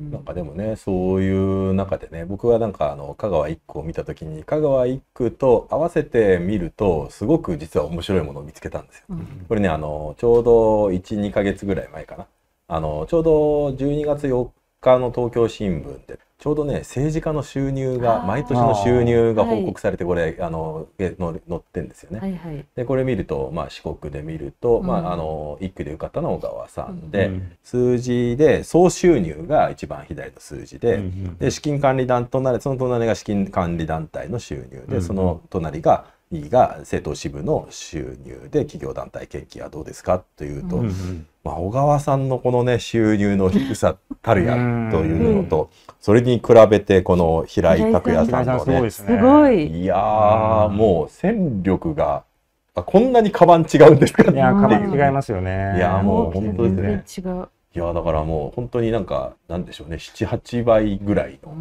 なんかでもねそういう中でね僕はなんかあの香川一句を見た時に香川一区と合わせて見るとすごく実は面白いものを見つけたんですよ。うん、これねあのちょうど12ヶ月ぐらい前かなあのちょうど12月4日の東京新聞でちょうどね政治家の収入が毎年の収入が報告されてこれ、あい、あのの載ってんですよね。はいはい、でこれ見ると、まあ、四国で見ると、うん、まあ、あの一区で受かったのは小川さんで、うん、数字で総収入が一番左の数字でうん、で資金管理団となりその隣が資金管理団体の収入で、その隣がが政党支部の収入で企業団体献金はどうですかというと、うんうん、まあ、小川さんのこのね収入の低さたるやというのと、それに比べてこの平井拓也さんのねすごいいやもう戦力がこんなにカバン違うんですかいやカバン違いますよねいやもう本当ですねいやだからもう本当になんかなんでしょうね78倍ぐらいの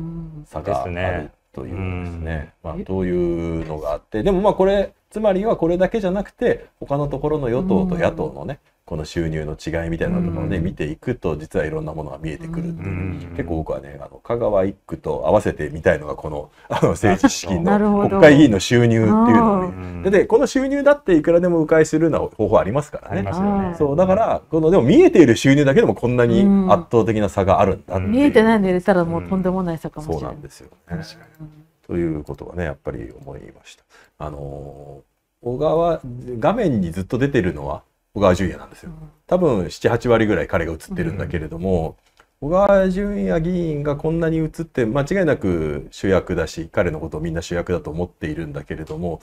差があるというですね、まあ、ういうのがあってでもまあこれつまりはこれだけじゃなくて他のところの与党と野党のねこの収入の違いみたいなところで見ていくと、実はいろんなものが見えてくるっていう、結構僕はねあの香川一区と合わせてみたいのがこのあの政治資金の国会議員の収入っていうのをでこの収入だっていくらでも迂回するような方法ありますからね、ね、そうだからこのでも見えている収入だけでもこんなに圧倒的な差があるんだ見えてないの入れたらもうとんでもない差かもしれない、うん、そうなんですよね、ということはねやっぱり思いました。あの小川画面にずっと出てるのは小川淳也なんですよ。多分78割ぐらい彼が映ってるんだけれども、小川淳也議員がこんなに映って間違いなく主役だし彼のことをみんな主役だと思っているんだけれども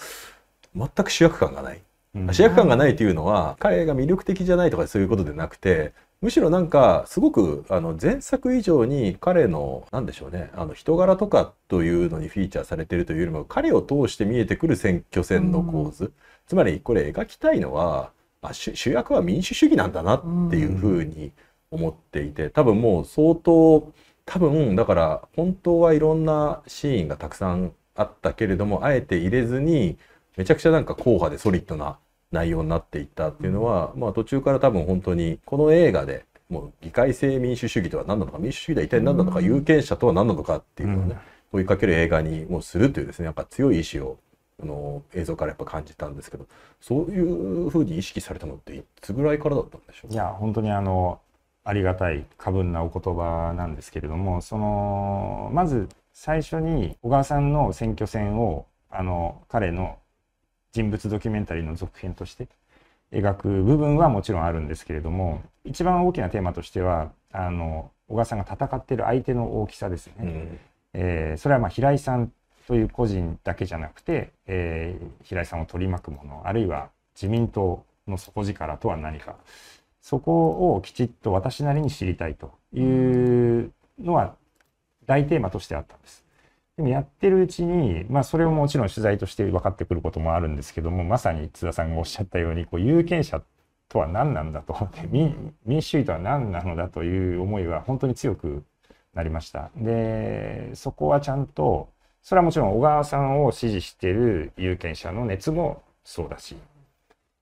全く主役感がない、うん、主役感がないというのは彼が魅力的じゃないとかそういうことでなくてむしろなんかすごくあの前作以上に彼の何でしょうねあの人柄とかというのにフィーチャーされてるというよりも彼を通して見えてくる選挙戦の構図、うん、つまりこれ描きたいのはあ、主役は民主主義なんだなっていうふうに思っていて、多分もう相当多分だから本当はいろんなシーンがたくさんあったけれどもあえて入れずにめちゃくちゃなんか硬派でソリッドな内容になっていったっていうのは、まあ、途中から多分本当にこの映画でもう議会制民主主義とは何なのか民主主義とは一体何なのか有権者とは何なのかっていうのをね、追いかける映画にもうするというですねなんか強い意志をあの映像からやっぱ感じたんですけどそういうふうに意識されたのっていつぐらいからだったんでしょういや本当にあのありがたい過分なお言葉なんですけれどもそのまず最初に小川さんの選挙戦をあの彼の人物ドキュメンタリーの続編として描く部分はもちろんあるんですけれども一番大きなテーマとしてはあの小川さんが戦ってる相手の大きさですね、うん、えー、それはま平井さんという個人だけじゃなくて、えー、平井さんを取り巻くものあるいは自民党の底力とは何かそこをきちっと私なりに知りたいというのは大テーマとしてあったんです。でもやってるうちに、まあ、それをもちろん取材として分かってくることもあるんですけどもまさに津田さんがおっしゃったようにこう有権者とは何なんだと民主主義とは何なのだという思いは本当に強くなりました。でそこはちゃんとそれはもちろん小川さんを支持している有権者の熱もそうだし、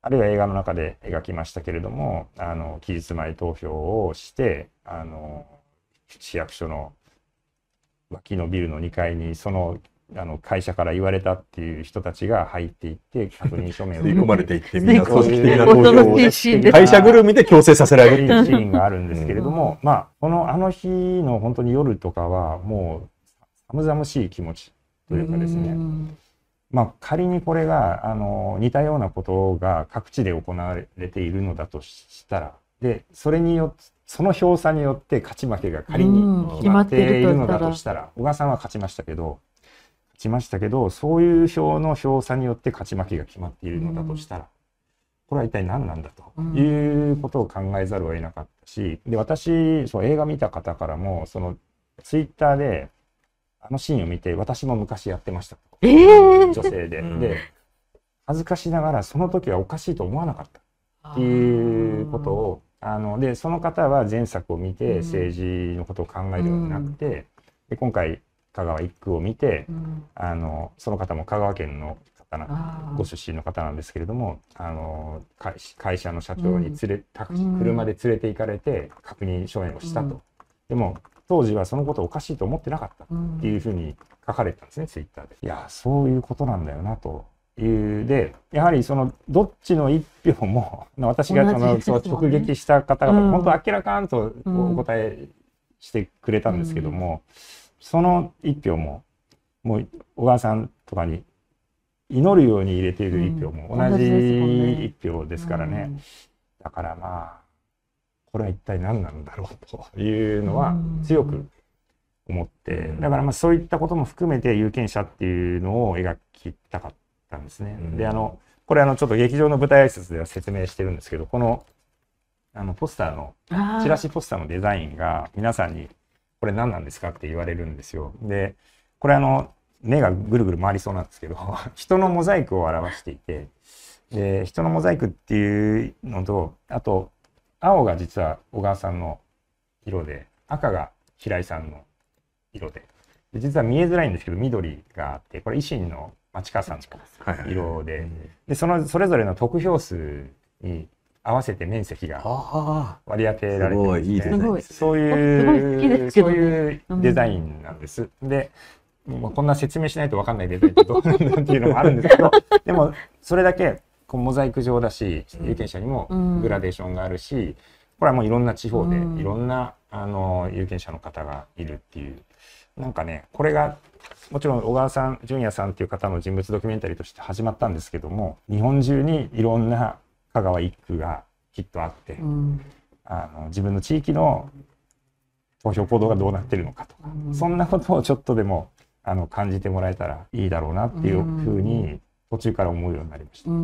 あるいは映画の中で描きましたけれども、あの、期日前投票をして、あの、市役所の脇のビルの2階にそのあの会社から言われたっていう人たちが入っていって確認書面を吸い込まれていってみんな組織的な投票を会社ぐるみで強制させられるっていうシーンがあるんですけれども、うん、まあこのあの日の本当に夜とかはもう寒々しい気持ちというかですね、まあ、仮にこれがあの似たようなことが各地で行われているのだとしたらでそれによその票差によって勝ち負けが仮に決まっているのだとしたら小川さんは勝ちましたけど勝ちましたけどそういう票の票差によって勝ち負けが決まっているのだとしたら。これは一体何なんだということを考えざるを得なかったし、で私そう映画見た方からもそのツイッターであのシーンを見て、私も昔やってました。えー、女性で、うん、で、恥ずかしながら、その時はおかしいと思わなかったっていうことを、あの、で、その方は前作を見て、政治のことを考えるようになって、うん、で今回、香川一区を見て、うん、あの、その方も香川県の方な、ご出身の方なんですけれども、あの、会社の社長に連れ、車で連れて行かれて、確認書面をしたと。でも当時はそのことおかしいと思ってなかったっていうふうに書かれたんですね、うん、ツイッターで。いや、そういうことなんだよなというでやはりそのどっちの一票も私がその、ね、直撃した方が本当明らかんとお答えしてくれたんですけども、うんうん、その一票ももう小川さんとかに祈るように入れている一票も同じ一票ですからね、うんね、だからまあこれは一体何なんだろうというのは強く思ってだからまあそういったことも含めて有権者っていうのを描きたかったんですね。であのこれあのちょっと劇場の舞台挨拶では説明してるんですけどこのあのポスターのチラシポスターのデザインが皆さんに「これ何なんですか?」って言われるんですよ。でこれあの目がぐるぐる回りそうなんですけど 人のモザイクを表していてで人のモザイクっていうのとあと青が実は小川さんの色で、赤が平井さんの色で、で実は見えづらいんですけど、緑があって、これ維新の町川さんの色で、でそのそれぞれの得票数に合わせて面積が割り当てられてるんです、ね,、ね、そういう、ね、そういうデザインなんです。でもうこんな説明しないと分かんないデザインってどうなんだっていうのもあるんですけどでもそれだけこうモザイク状だし有権者にもグラデーションがあるし、これはもういろんな地方でいろんな、あの有権者の方がいるっていうなんかねこれがもちろん小川さん淳也さんっていう方の人物ドキュメンタリーとして始まったんですけども日本中にいろんな香川一区がきっとあって、うん、あの自分の地域の投票行動がどうなってるのかとか、うん、そんなことをちょっとでもあの感じてもらえたらいいだろうなっていうふうに途中から思うようになりました。うん